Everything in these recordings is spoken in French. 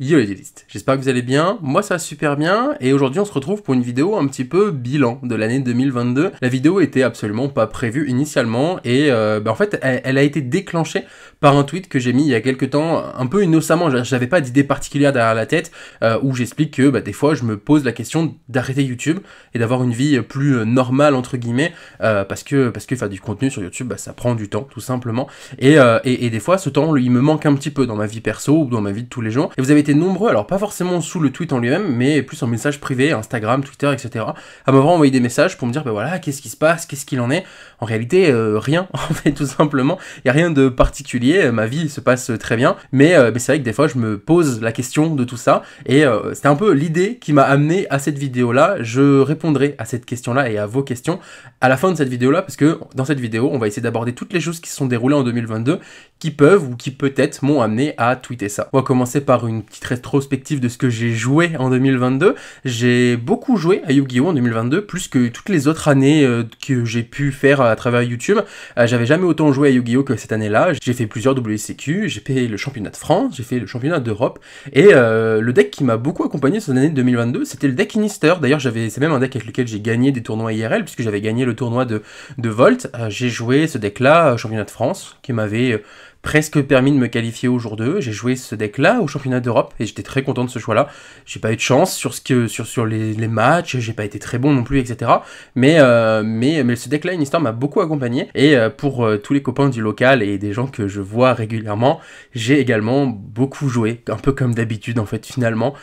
Yo les délistes, j'espère que vous allez bien, moi ça va super bien, et aujourd'hui on se retrouve pour une vidéo un petit peu bilan de l'année 2022. La vidéo était absolument pas prévue initialement, et euh, bah, en fait elle, a été déclenchée par un tweet que j'ai mis il y a quelques temps, un peu innocemment, j'avais pas d'idée particulière derrière la tête, euh, où j'explique que bah, des fois je me pose la question d'arrêter YouTube et d'avoir une vie plus euh, normale entre guillemets, parce que parce que faire du contenu sur YouTube bah, ça prend du temps tout simplement, et, et, des fois ce temps il me manque un petit peu dans ma vie perso ou dans ma vie de tous les jours, et vous avez nombreux, alors pas forcément sous le tweet en lui-même, mais plus en message privé, Instagram, Twitter, etc., à m'avoir envoyé des messages pour me dire, ben voilà, qu'est-ce qui se passe, qu'est-ce qu'il en est. En réalité, euh, rien, en fait, tout simplement. Il n'y a rien de particulier, euh, ma vie se passe très bien, euh, mais, c'est vrai que des fois, je me pose la question de tout ça, et c'était un peu l'idée qui m'a amené à cette vidéo-là. Je répondrai à cette question-là et à vos questions à la fin de cette vidéo-là, parce que dans cette vidéo, on va essayer d'aborder toutes les choses qui se sont déroulées en 2022, qui peuvent ou qui peut-être m'ont amené à tweeter ça. On va commencer par une petite Retrospective rétrospective de ce que j'ai joué en 2022. J'ai beaucoup joué à Yu-Gi-Oh! en 2022, plus que toutes les autres années euh, que j'ai pu faire à travers YouTube. Euh, j'avais jamais autant joué à Yu-Gi-Oh! que cette année-là. J'ai fait plusieurs WCQ, j'ai fait le championnat de France, j'ai fait le championnat d'Europe. Et euh, le deck qui m'a beaucoup accompagné cette année 2022, c'était le deck Inister. D'ailleurs, j'avais, c'est même un deck avec lequel j'ai gagné des tournois IRL, puisque j'avais gagné le tournoi de, de Volt. j'ai joué ce deck-là, championnat de France, qui m'avait presque permis de me qualifier au jour 2. J'ai joué ce deck-là au championnat d'Europe et j'étais très content de ce choix-là. J'ai pas eu de chance sur, ce que, sur, sur les, matchs, j'ai pas été très bon non plus, etc. Mais, euh, mais, mais ce deck-là, une histoire m'a beaucoup accompagné. Et euh, pour euh, tous les copains du local et des gens que je vois régulièrement, j'ai également beaucoup joué, un peu comme d'habitude en fait, finalement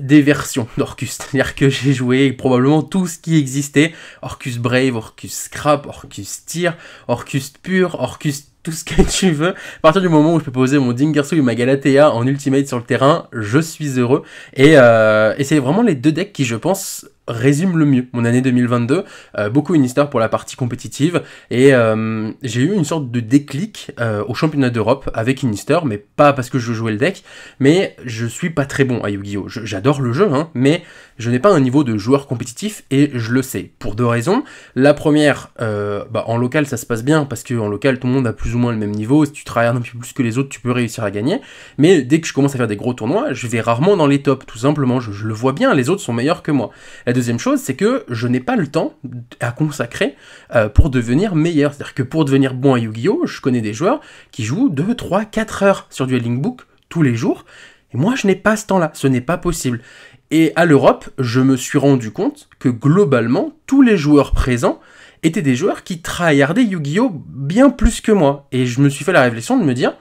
des versions d'Orcus. C'est-à-dire que j'ai joué probablement tout ce qui existait. Orcus Brave, Orcus Scrap, Orcus Tear, Orcus Pur, Orcus tout ce que tu veux. À partir du moment où je peux poser mon Dingersu et ma Galatea en Ultimate sur le terrain, je suis heureux. Et, euh, c'est vraiment les deux decks qui, je pense, résument le mieux mon année 2022. Euh, beaucoup beaucoup histoire pour la partie compétitive. Et euh, j'ai eu une sorte de déclic au championnat d'Europe avec Innister, mais pas parce que je jouais le deck, mais je suis pas très bon à Yu-Gi-Oh! J'adore le jeu, hein, mais je n'ai pas un niveau de joueur compétitif et je le sais. Pour deux raisons. La première, euh, bah, en local ça se passe bien parce qu'en local tout le monde a plus ou moins le même niveau. Si tu travailles un peu plus que les autres, tu peux réussir à gagner. Mais dès que je commence à faire des gros tournois, je vais rarement dans les tops, tout simplement. Je, le vois bien, les autres sont meilleurs que moi. La deuxième chose, c'est que je n'ai pas le temps à consacrer euh, pour devenir meilleur. C'est-à-dire que pour devenir bon à Yu-Gi-Oh, je connais des joueurs qui jouent 2, 3, 4 heures sur Dueling Book tous les jours. Et moi, je n'ai pas ce temps-là, ce n'est pas possible. Et à l'Europe, je me suis rendu compte que globalement, tous les joueurs présents étaient des joueurs qui tryhardaient Yu-Gi-Oh bien plus que moi. Et je me suis fait la réflexion de me dire,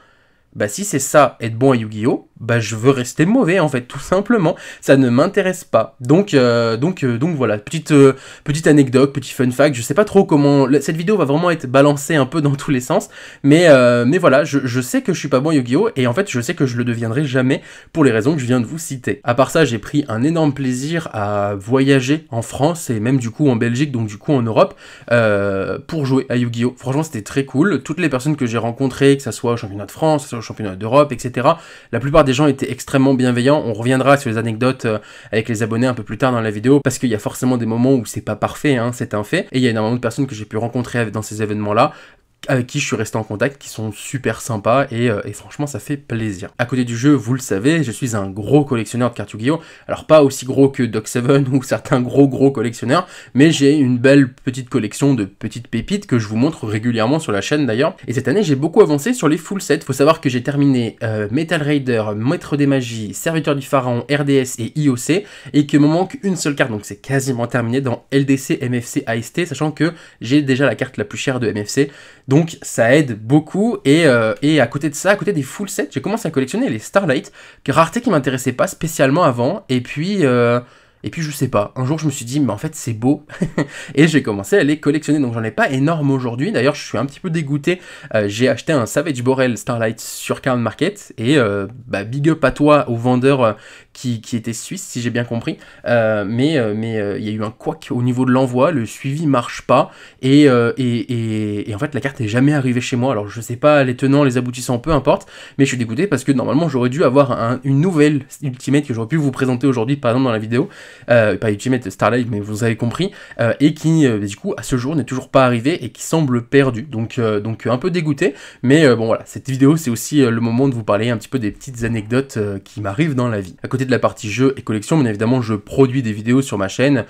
bah si c'est ça être bon à Yu-Gi-Oh, bah, je veux rester mauvais en fait tout simplement ça ne m'intéresse pas donc euh, donc euh, donc voilà petite euh, petite anecdote petit fun fact je sais pas trop comment cette vidéo va vraiment être balancée un peu dans tous les sens mais mais voilà je, sais que je suis pas bon Yu-Gi-Oh et en fait je sais que je le deviendrai jamais pour les raisons que je viens de vous citer à part ça j'ai pris un énorme plaisir à voyager en France et même du coup en Belgique donc du coup en Europe pour jouer à Yu-Gi-Oh franchement c'était très cool toutes les personnes que j'ai rencontrées que ça soit au championnat de France au championnat d'Europe etc la plupart des gens étaient extrêmement bienveillants. On reviendra sur les anecdotes euh, avec les abonnés un peu plus tard dans la vidéo parce qu'il y a forcément des moments où c'est pas parfait, hein, c'est un fait. Et il y a énormément de personnes que j'ai pu rencontrer dans ces événements-là avec qui je suis resté en contact, qui sont super sympas euh, et, franchement ça fait plaisir. À côté du jeu, vous le savez, je suis un gros collectionneur de cartes Yu-Gi-Oh! Alors pas aussi gros que Doc 7 ou certains gros gros collectionneurs, mais j'ai une belle petite collection de petites pépites que je vous montre régulièrement sur la chaîne d'ailleurs. Et cette année j'ai beaucoup avancé sur les full sets. Faut savoir que j'ai terminé euh, Metal Raider, Maître des Magies, Serviteur du Pharaon, RDS et IOC et que me manque une seule carte, donc c'est quasiment terminé dans LDC, MFC, AST, sachant que j'ai déjà la carte la plus chère de MFC, donc ça aide beaucoup. Et, euh, et, à côté de ça, à côté des full sets, j'ai commencé à collectionner les Starlight, rareté qui m'intéressait pas spécialement avant. Et puis. Euh, et puis je sais pas, un jour je me suis dit, mais en fait c'est beau, et j'ai commencé à les collectionner, donc j'en ai pas énorme aujourd'hui, d'ailleurs je suis un petit peu dégoûté, euh, j'ai acheté un Savage Borel Starlight sur Carl Market, et euh, bah, big up à toi, au vendeur euh, qui, qui, était suisse, si j'ai bien compris, mais mais il y a eu un quack au niveau de l'envoi, le suivi marche pas, et, et, en fait la carte est jamais arrivée chez moi, alors je sais pas, les tenants, les aboutissants, peu importe, mais je suis dégoûté parce que normalement j'aurais dû avoir une nouvelle Ultimate que j'aurais pu vous présenter aujourd'hui, par exemple dans la vidéo, euh, pas Ultimate, Starlight, mais vous avez compris, euh, et qui euh, du coup à ce jour n'est toujours pas arrivé et qui semble perdu. Donc, donc un peu dégoûté, mais bon voilà, cette vidéo c'est aussi le moment de vous parler un petit peu des petites anecdotes qui m'arrivent dans la vie. À côté de la partie jeux et collection, bien évidemment, je produis des vidéos sur ma chaîne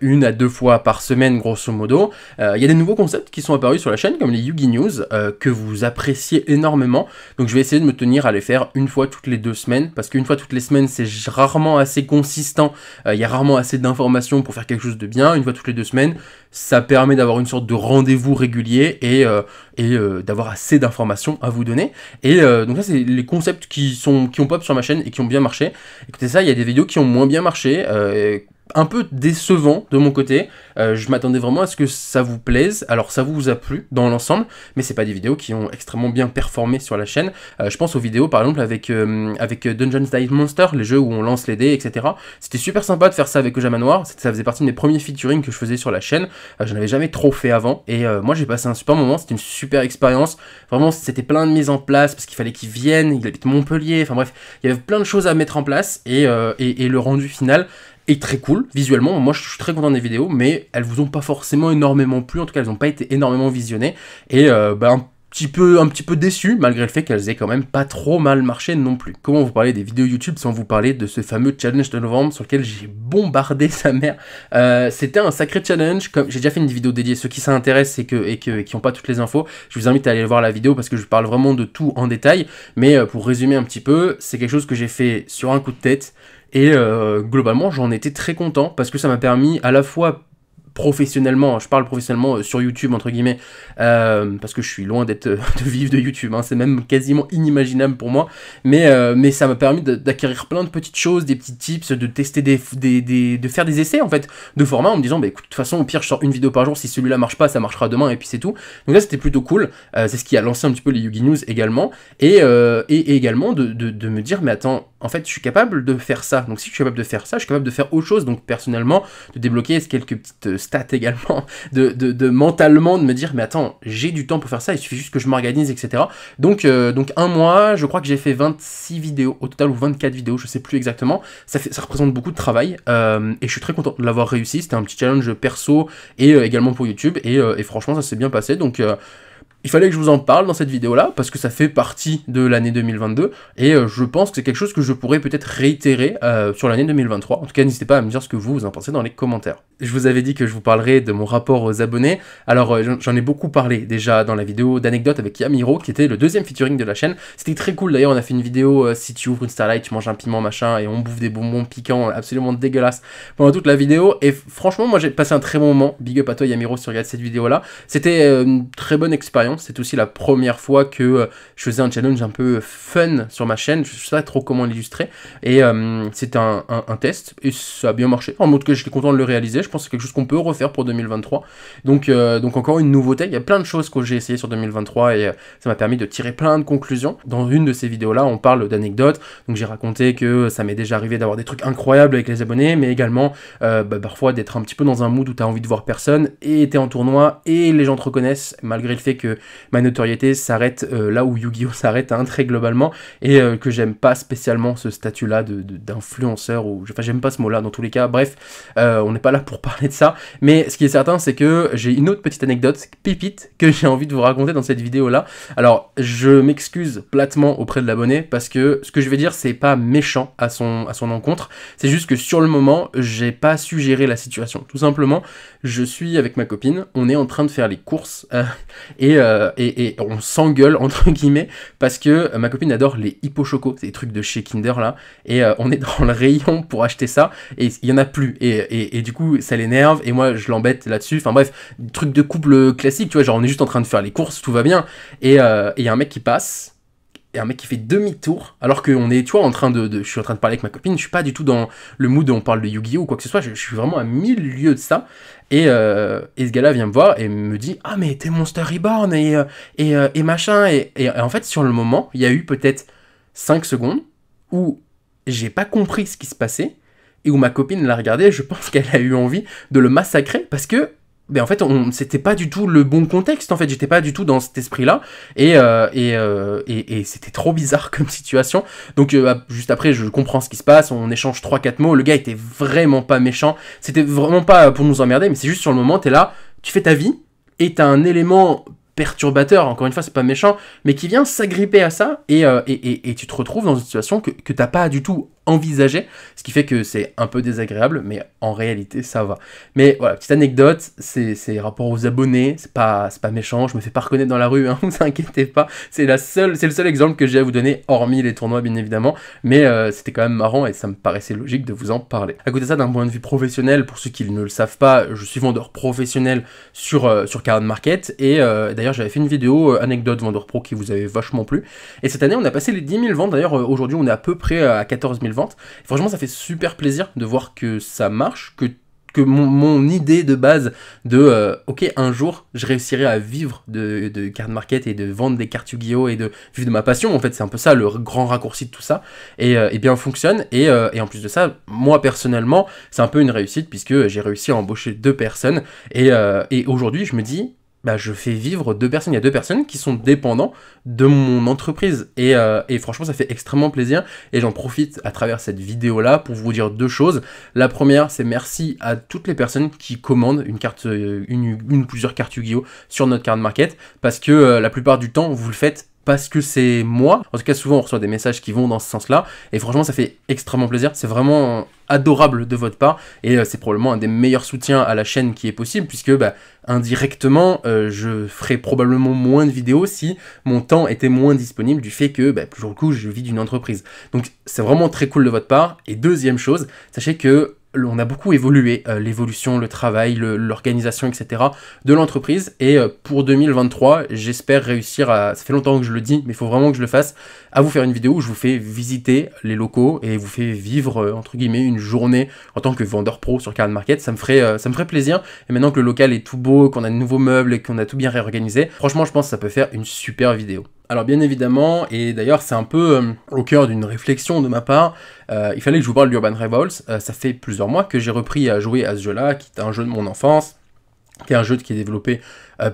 une à deux fois par semaine grosso modo. Il y a des nouveaux concepts qui sont apparus sur la chaîne comme les Yugi News que vous appréciez énormément. Donc je vais essayer de me tenir à les faire une fois toutes les deux semaines parce qu'une fois toutes les semaines c'est rarement assez consistant il y a rarement assez d'informations pour faire quelque chose de bien. Une fois toutes les deux semaines, ça permet d'avoir une sorte de rendez-vous régulier et, euh, et euh, d'avoir assez d'informations à vous donner. Et euh, donc ça, c'est les concepts qui sont qui ont pop sur ma chaîne et qui ont bien marché. Écoutez ça, il y a des vidéos qui ont moins bien marché un peu décevant de mon côté. Euh, je m'attendais vraiment à ce que ça vous plaise. Alors ça vous a plu dans l'ensemble, mais c'est pas des vidéos qui ont extrêmement bien performé sur la chaîne. Euh, je pense aux vidéos par exemple avec, euh, avec Dungeons Dive Monster, les jeux où on lance les dés, etc. C'était super sympa de faire ça avec Ojama Noir. Ça faisait partie de mes premiers featuring que je faisais sur la chaîne. je n'avais jamais trop fait avant. Et moi j'ai passé un super moment, c'était une super expérience. Vraiment c'était plein de mises en place parce qu'il fallait qu'il vienne, il habite Montpellier, enfin bref, il y avait plein de choses à mettre en place et, et le rendu final et très cool. Visuellement, moi je suis très content des vidéos, mais elles vous ont pas forcément énormément plu, en tout cas elles n'ont pas été énormément visionnées. Et euh, bah, un petit peu, un petit peu déçu, malgré le fait qu'elles aient quand même pas trop mal marché non plus. Comment vous parler des vidéos YouTube sans vous parler de ce fameux challenge de novembre sur lequel j'ai bombardé sa mère euh, C'était un sacré challenge, comme j'ai déjà fait une vidéo dédiée, ceux qui s'intéressent et, que, et, qui n'ont pas toutes les infos, je vous invite à aller voir la vidéo parce que je parle vraiment de tout en détail, mais euh, pour résumer un petit peu, c'est quelque chose que j'ai fait sur un coup de tête, et euh, globalement, j'en étais très content parce que ça m'a permis à la fois professionnellement, je parle professionnellement euh, sur YouTube entre guillemets, euh, parce que je suis loin d'être de vivre de YouTube, hein, c'est même quasiment inimaginable pour moi, mais, mais ça m'a permis d'acquérir plein de petites choses, des petits tips, de tester des, de faire des essais en fait de format en me disant bah de toute façon au pire je sors une vidéo par jour, si celui-là marche pas ça marchera demain et puis c'est tout. Donc là c'était plutôt cool, c'est ce qui a lancé un petit peu les Yugi News également et, et, également de me dire mais attends en fait, je suis capable de faire ça. Donc si je suis capable de faire ça, je suis capable de faire autre chose. Donc personnellement, de débloquer quelques petites euh, stats également, de, mentalement, de me dire, mais attends, j'ai du temps pour faire ça, il suffit juste que je m'organise, etc. Donc, euh, donc un mois, je crois que j'ai fait 26 vidéos au total, ou 24 vidéos, je ne sais plus exactement. Ça, représente beaucoup de travail, euh, et je suis très content de l'avoir réussi. C'était un petit challenge perso, et également pour YouTube, et, et franchement, ça s'est bien passé. Donc il fallait que je vous en parle dans cette vidéo-là, parce que ça fait partie de l'année 2022, et euh, je pense que c'est quelque chose que je pourrais peut-être réitérer euh, sur l'année 2023. En tout cas, n'hésitez pas à me dire ce que vous, en pensez dans les commentaires. Je vous avais dit que je vous parlerai de mon rapport aux abonnés, alors euh, j'en ai beaucoup parlé déjà dans la vidéo d'anecdote avec Yamiro, qui était le deuxième featuring de la chaîne. C'était très cool d'ailleurs, on a fait une vidéo si tu ouvres une Starlight, tu manges un piment machin, et on bouffe des bonbons piquants absolument dégueulasses pendant toute la vidéo, et franchement, moi j'ai passé un très bon moment. Big up à toi Yamiro si tu regardes cette vidéo-là. C'était une très bonne expérience c'est aussi la première fois que euh, je faisais un challenge un peu fun sur ma chaîne. Je sais pas trop comment l'illustrer. Et euh, c'est c'était un, test et ça a bien marché. En mode que j'étais content de le réaliser. Je pense que c'est quelque chose qu'on peut refaire pour 2023. Donc, euh, donc encore une nouveauté. Il y a plein de choses que j'ai essayé sur 2023 et ça m'a permis de tirer plein de conclusions. Dans une de ces vidéos-là, on parle d'anecdotes. Donc j'ai raconté que ça m'est déjà arrivé d'avoir des trucs incroyables avec les abonnés, mais également bah, parfois d'être un petit peu dans un mood où t'as envie de voir personne et t'es en tournoi et les gens te reconnaissent malgré le fait que ma notoriété s'arrête euh, là où Yu-Gi-Oh s'arrête, hein, très globalement, et euh, que j'aime pas spécialement ce statut-là d'influenceur, de, ou enfin j'aime pas ce mot-là dans tous les cas, bref, euh, on n'est pas là pour parler de ça, mais ce qui est certain, c'est que j'ai une autre petite anecdote, pipite que j'ai envie de vous raconter dans cette vidéo-là. Alors, je m'excuse platement auprès de l'abonné, parce que ce que je vais dire, c'est pas méchant à son, à son encontre, c'est juste que sur le moment, j'ai pas su gérer la situation. Tout simplement, je suis avec ma copine, on est en train de faire les courses, et euh, et, on s'engueule entre guillemets parce que euh, ma copine adore les hippo choco, ces trucs de chez Kinder là, et euh, on est dans le rayon pour acheter ça et il y en a plus et, du coup ça l'énerve et moi je l'embête là-dessus. Enfin bref, truc de couple classique, tu vois, genre on est juste en train de faire les courses, tout va bien et il y a un mec qui passe et un mec qui fait demi-tour, alors qu'on est, tu vois, en train de, Je suis en train de parler avec ma copine, je suis pas du tout dans le mood où on parle de Yu-Gi-Oh! ou quoi que ce soit, je, je suis vraiment à mille lieues de ça. Et, euh, ce gars-là vient me voir et me dit Ah, mais t'es Monster Reborn et, euh, euh, et, machin. Et, en fait, sur le moment, il y a eu peut-être 5 secondes où j'ai pas compris ce qui se passait et où ma copine l'a regardé. Je pense qu'elle a eu envie de le massacrer parce que mais ben, en fait, on, c'était pas du tout le bon contexte. En fait, j'étais pas du tout dans cet esprit-là, et euh, euh, et, c'était trop bizarre comme situation. Donc euh, juste après, je comprends ce qui se passe. On échange 3-4 mots. Le gars était vraiment pas méchant. C'était vraiment pas pour nous emmerder, mais c'est juste sur le moment, t'es là, tu fais ta vie, et t'as un élément perturbateur. Encore une fois, c'est pas méchant, mais qui vient s'agripper à ça, et et, tu te retrouves dans une situation que que t'as pas du tout envisageait, ce qui fait que c'est un peu désagréable, mais en réalité ça va. Mais voilà, petite anecdote, c'est rapport aux abonnés, c'est pas, pas méchant, je me fais pas reconnaître dans la rue, hein, vous inquiétez pas, c'est le seul exemple que j'ai à vous donner, hormis les tournois bien évidemment, mais euh, c'était quand même marrant et ça me paraissait logique de vous en parler. À côté de ça, d'un point de vue professionnel, pour ceux qui ne le savent pas, je suis vendeur professionnel sur, Caron euh, sur Market, et euh, d'ailleurs j'avais fait une vidéo anecdote vendeur pro qui vous avait vachement plu, et cette année on a passé les 10 000 ventes, d'ailleurs aujourd'hui on est à peu près à 14 000 vente. franchement, ça fait super plaisir de voir que ça marche, que que mon, idée de base de euh, ok un jour je réussirai à vivre de, de card market et de vendre des cartes Yu-Gi-Oh et de vivre de ma passion en fait c'est un peu ça le grand raccourci de tout ça et, euh, bien fonctionne et, euh, et, en plus de ça moi personnellement c'est un peu une réussite puisque j'ai réussi à embaucher deux personnes et, et aujourd'hui je me dis bah, je fais vivre deux personnes. Il y a deux personnes qui sont dépendants de mon entreprise. Et, euh, et franchement, ça fait extrêmement plaisir. Et j'en profite à travers cette vidéo-là pour vous dire deux choses. La première, c'est merci à toutes les personnes qui commandent une carte, euh, une, une ou plusieurs cartes Yu-Gi-Oh! sur notre carte market. Parce que euh, la plupart du temps, vous le faites parce que c'est moi. En tout cas, souvent, on reçoit des messages qui vont dans ce sens-là. Et franchement, ça fait extrêmement plaisir. C'est vraiment adorable de votre part. Et euh, c'est probablement un des meilleurs soutiens à la chaîne qui est possible, puisque bah, indirectement, euh, je ferai probablement moins de vidéos si mon temps était moins disponible du fait que, bah, le coup, je vis d'une entreprise. Donc, c'est vraiment très cool de votre part. Et deuxième chose, sachez que on a beaucoup évolué, euh, l'évolution, le travail, l'organisation, etc. de l'entreprise. Et euh, pour 2023, j'espère réussir à, ça fait longtemps que je le dis, mais il faut vraiment que je le fasse, à vous faire une vidéo où je vous fais visiter les locaux et vous fait vivre, euh, entre guillemets, une journée en tant que vendeur pro sur Card Market. Ça me, ferait, ça me ferait plaisir. Et maintenant que le local est tout beau, qu'on a de nouveaux meubles et qu'on a tout bien réorganisé, franchement, je pense que ça peut faire une super vidéo. Alors bien évidemment, et d'ailleurs c'est un peu euh, au cœur d'une réflexion de ma part, euh, il fallait que je vous parle d'Urban Revolts, euh, ça fait plusieurs mois que j'ai repris à jouer à ce jeu-là, qui est un jeu de mon enfance, qui est un jeu qui est développé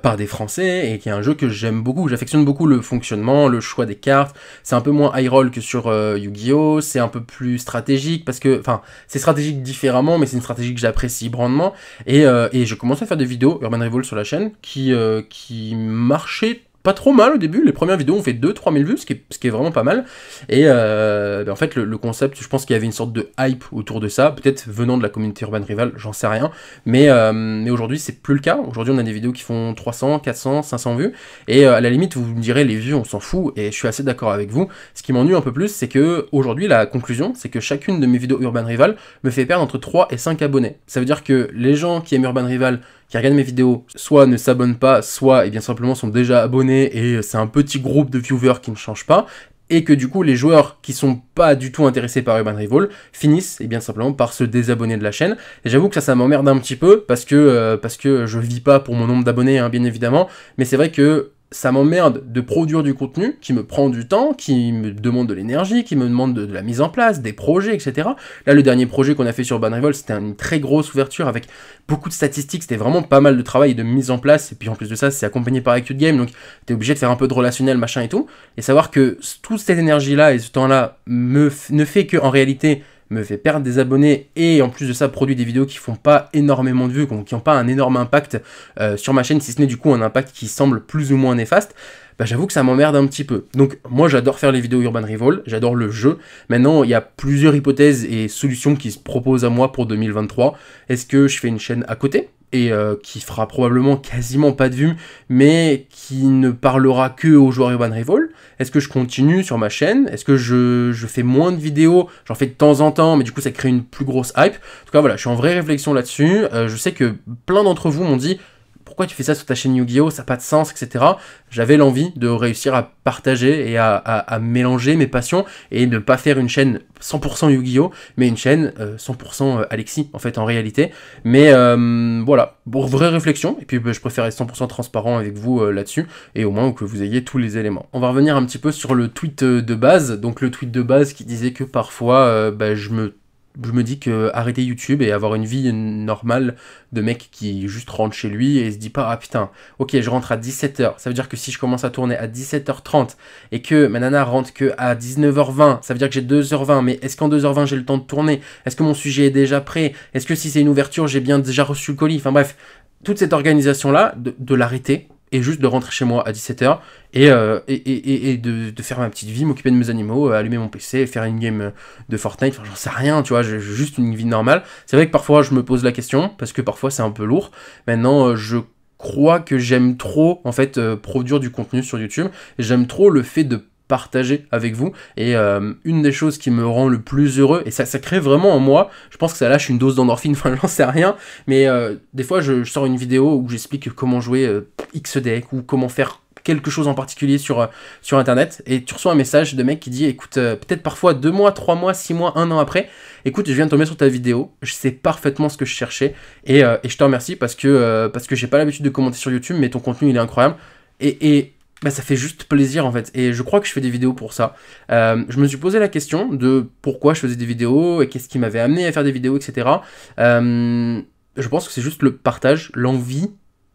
par des Français et qui est un jeu que j'aime beaucoup, j'affectionne beaucoup le fonctionnement, le choix des cartes. C'est un peu moins high roll que sur Yu-Gi-Oh, c'est un peu plus stratégique parce que, enfin, c'est stratégique différemment, mais c'est une stratégie que j'apprécie grandement. Et, je commence à faire des vidéos Urban Revolts sur la chaîne qui, qui marchaient pas trop mal au début. Les premières vidéos ont fait 2-3 vues, ce qui, est, vraiment pas mal. Et euh, ben, en fait, le, concept, je pense qu'il y avait une sorte de hype autour de ça, peut-être venant de la communauté Urban Rival, j'en sais rien. Euh, mais, aujourd'hui, c'est plus le cas. Aujourd'hui, on a des vidéos qui font 300, 400, 500 vues. Et euh, à la limite, vous me direz, les vues, on s'en fout. Et je suis assez d'accord avec vous. Ce qui m'ennuie un peu plus, c'est que aujourd'hui, la conclusion, c'est que chacune de mes vidéos Urban Rival me fait perdre entre 3 et 5 abonnés. Ça veut dire que les gens qui aiment Urban Rival qui regardent mes vidéos soit ne s'abonnent pas, soit et eh bien simplement sont déjà abonnés et euh, c'est un petit groupe de viewers qui ne change pas et que du coup les joueurs qui sont pas du tout intéressés par Urban Rival finissent et eh bien simplement par se désabonner de la chaîne. Et j'avoue que ça ça m'emmerde un petit peu parce que euh, parce que je vis pas pour mon nombre d'abonnés hein, bien évidemment, mais c'est vrai que ça m'emmerde de produire du contenu qui me prend du temps, qui me demande de l'énergie, qui me demande de, la mise en place, des projets, etc. Là, le dernier projet qu'on a fait sur Revolt, c'était une très grosse ouverture avec beaucoup de statistiques. C'était vraiment pas mal de travail et de mise en place. Et puis en plus de ça, c'est accompagné par Acute Game, donc t'es obligé de faire un peu de relationnel, machin et tout. Et savoir que toute cette énergie-là et ce temps-là ne fait qu'en réalité me fait perdre des abonnés et en plus de ça produit des vidéos qui font pas énormément de vues, qui n'ont pas un énorme impact euh, sur ma chaîne, si ce n'est du coup un impact qui semble plus ou moins néfaste, bah, j'avoue que ça m'emmerde un petit peu. Donc moi j'adore faire les vidéos Urban Revolt, j'adore le jeu. Maintenant il y a plusieurs hypothèses et solutions qui se proposent à moi pour 2023. Est-ce que je fais une chaîne à côté et euh, qui fera probablement quasiment pas de vues, mais qui ne parlera que aux joueurs Urban Revolt. Est-ce que je continue sur ma chaîne Est-ce que je, fais moins de vidéos J'en fais de temps en temps, mais du coup ça crée une plus grosse hype. En tout cas voilà, je suis en vraie réflexion là-dessus. Euh, je sais que plein d'entre vous m'ont dit pourquoi tu fais ça sur ta chaîne Yu-Gi-Oh Ça n'a pas de sens, etc. J'avais l'envie de réussir à partager et à, mélanger mes passions et ne pas faire une chaîne 100% Yu-Gi-Oh, mais une chaîne 100% euh, euh, Alexis en fait en réalité. Mais euh, voilà, pour vraie réflexion. Et puis bah, je préfère être 100% transparent avec vous là-dessus et au moins que vous ayez tous les éléments. On va revenir un petit peu sur le tweet de base, donc le tweet de base qui disait que parfois bah, je me je me dis que arrêter YouTube et avoir une vie normale de mec qui juste rentre chez lui et se dit pas ah putain ok je rentre à 17h ça veut dire que si je commence à tourner à 17h30 et que ma nana rentre que à 19h20 ça veut dire que j'ai 2h20 mais est-ce qu'en 2h20 j'ai le temps de tourner est-ce que mon sujet est déjà prêt est-ce que si c'est une ouverture j'ai bien déjà reçu le colis enfin bref toute cette organisation là de, de l'arrêter et juste de rentrer chez moi à 17h euh, et, et, de, faire ma petite vie, m'occuper de mes animaux, euh, allumer mon PC, faire une game euh, de Fortnite, enfin j'en sais rien, tu vois, j'ai juste une vie normale. C'est vrai que parfois je me pose la question, parce que parfois c'est un peu lourd. Maintenant, je crois que j'aime trop en fait produire du contenu sur YouTube. J'aime trop le fait de partager avec vous. Et euh, une des choses qui me rend le plus heureux, et ça, ça crée vraiment en moi, je pense que ça lâche une dose d'endorphine, enfin j'en sais rien, mais euh, des fois je, sors une vidéo où j'explique comment jouer euh, X deck ou comment faire quelque chose en particulier sur, sur internet et tu reçois un message de mec qui dit écoute peut-être parfois deux mois, trois mois, six mois, un an après, écoute je viens de tomber sur ta vidéo, je sais parfaitement ce que je cherchais et, et je te remercie parce que parce que j'ai pas l'habitude de commenter sur YouTube mais ton contenu il est incroyable et, et bah, ça fait juste plaisir en fait. Et je crois que je fais des vidéos pour ça. Euh, je me suis posé la question de pourquoi je faisais des vidéos et qu'est-ce qui m'avait amené à faire des vidéos, etc. Euh, je pense que c'est juste le partage, l'envie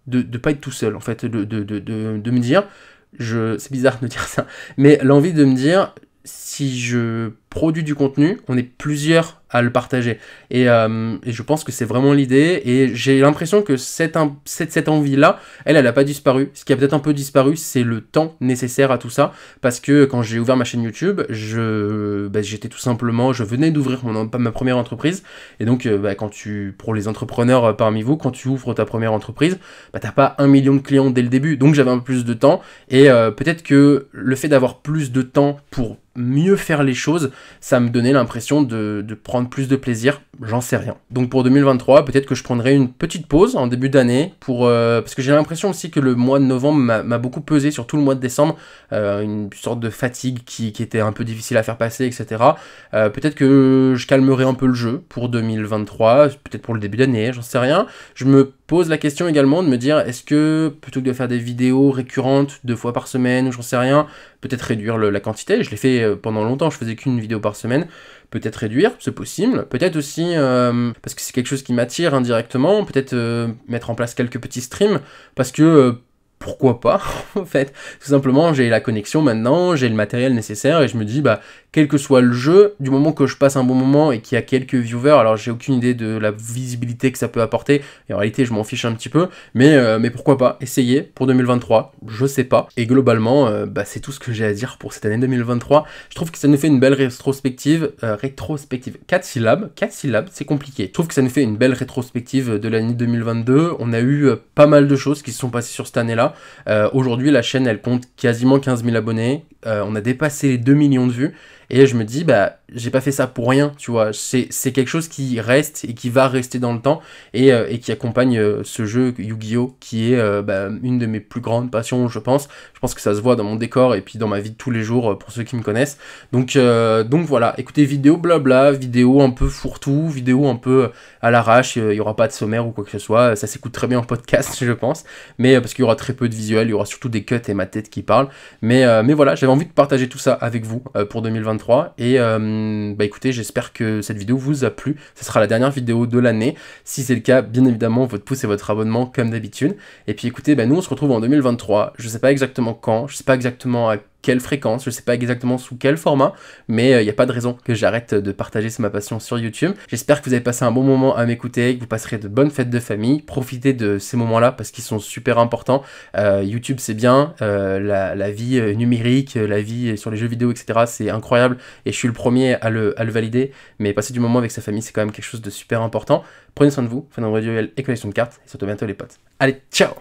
de ne pas être tout seul en fait, de, de, de, de me dire, je, c'est bizarre de dire ça, mais l'envie de me dire, si je produis du contenu, on est plusieurs le partager. Et, euh, et je pense que c'est vraiment l'idée. Et j'ai l'impression que cette, cette, envie-là, elle, elle n'a pas disparu. Ce qui a peut-être un peu disparu, c'est le temps nécessaire à tout ça. Parce que quand j'ai ouvert ma chaîne YouTube, je, bah, j'étais tout simplement, je venais d'ouvrir ma première entreprise. Et donc, euh, bah, quand tu, pour les entrepreneurs euh, parmi vous, quand tu ouvres ta première entreprise, bah, t'as pas un million de clients dès le début. Donc, j'avais un peu plus de temps. Et peut-être que le fait d'avoir plus de temps pour mieux faire les choses, ça me donnait l'impression de prendre plus de plaisir, j'en sais rien. Donc pour 2023, peut-être que je prendrai une petite pause en début d'année pour euh, parce que j'ai l'impression aussi que le mois de novembre m'a beaucoup pesé sur tout le mois de décembre, euh, une sorte de fatigue qui, était un peu difficile à faire passer, etc. Euh, peut-être que je calmerai un peu le jeu pour 2023, peut-être pour le début d'année, j'en sais rien. Je me pose la question également de me dire est-ce que plutôt que de faire des vidéos récurrentes deux fois par semaine ou j'en sais rien, peut-être réduire la quantité. Je l'ai fait pendant longtemps, je faisais qu'une vidéo par semaine peut-être réduire, c'est possible. Peut-être aussi, euh, parce que c'est quelque chose qui m'attire indirectement, peut-être euh, mettre en place quelques petits streams, parce que euh, pourquoi pas en fait Tout simplement, j'ai la connexion maintenant, j'ai le matériel nécessaire et je me dis bah quel que soit le jeu, du moment que je passe un bon moment et qu'il y a quelques viewers, alors j'ai aucune idée de la visibilité que ça peut apporter et en réalité, je m'en fiche un petit peu, mais euh, mais pourquoi pas essayer pour 2023, je sais pas. Et globalement, euh, bah, c'est tout ce que j'ai à dire pour cette année 2023. Je trouve que ça nous fait une belle rétrospective, euh, rétrospective 4 syllabes, 4 syllabes, c'est compliqué. Je trouve que ça nous fait une belle rétrospective de l'année 2022. On a eu pas mal de choses qui se sont passées sur cette année-là euh, aujourd'hui, la chaîne, elle compte quasiment 15 000 abonnés. Euh, on a dépassé les 2 millions de vues. Et je me dis, bah, j'ai pas fait ça pour rien, tu vois. C'est, quelque chose qui reste et qui va rester dans le temps et, euh, qui accompagne euh, ce jeu Yu-Gi-Oh! qui est euh, bah, une de mes plus grandes passions, je pense. Je pense que ça se voit dans mon décor et puis dans ma vie de tous les jours pour ceux qui me connaissent. Donc, donc voilà, écoutez, vidéo blabla, vidéo un peu fourre-tout, vidéo un peu à l'arrache, il n'y aura pas de sommaire ou quoi que ce soit. Ça s'écoute très bien en podcast, je pense. Mais parce qu'il y aura très peu de visuels, il y aura surtout des cuts et ma tête qui parle. Mais, mais voilà, j'avais envie de partager tout ça avec vous pour 2020 et euh, bah écoutez, j'espère que cette vidéo vous a plu. Ce sera la dernière vidéo de l'année. Si c'est le cas, bien évidemment, votre pouce et votre abonnement comme d'habitude. Et puis écoutez, bah nous on se retrouve en 2023. Je sais pas exactement quand, je sais pas exactement à quelle fréquence, je sais pas exactement sous quel format, mais il euh, n'y a pas de raison que j'arrête de partager ma passion sur YouTube. J'espère que vous avez passé un bon moment à m'écouter, que vous passerez de bonnes fêtes de famille, profitez de ces moments-là parce qu'ils sont super importants. Euh, YouTube c'est bien, euh, la, vie numérique, la vie sur les jeux vidéo, etc. C'est incroyable et je suis le premier à le, valider, mais passer du moment avec sa famille c'est quand même quelque chose de super important. Prenez soin de vous, faites un duel et collection de cartes, et surtout bientôt les potes. Allez, ciao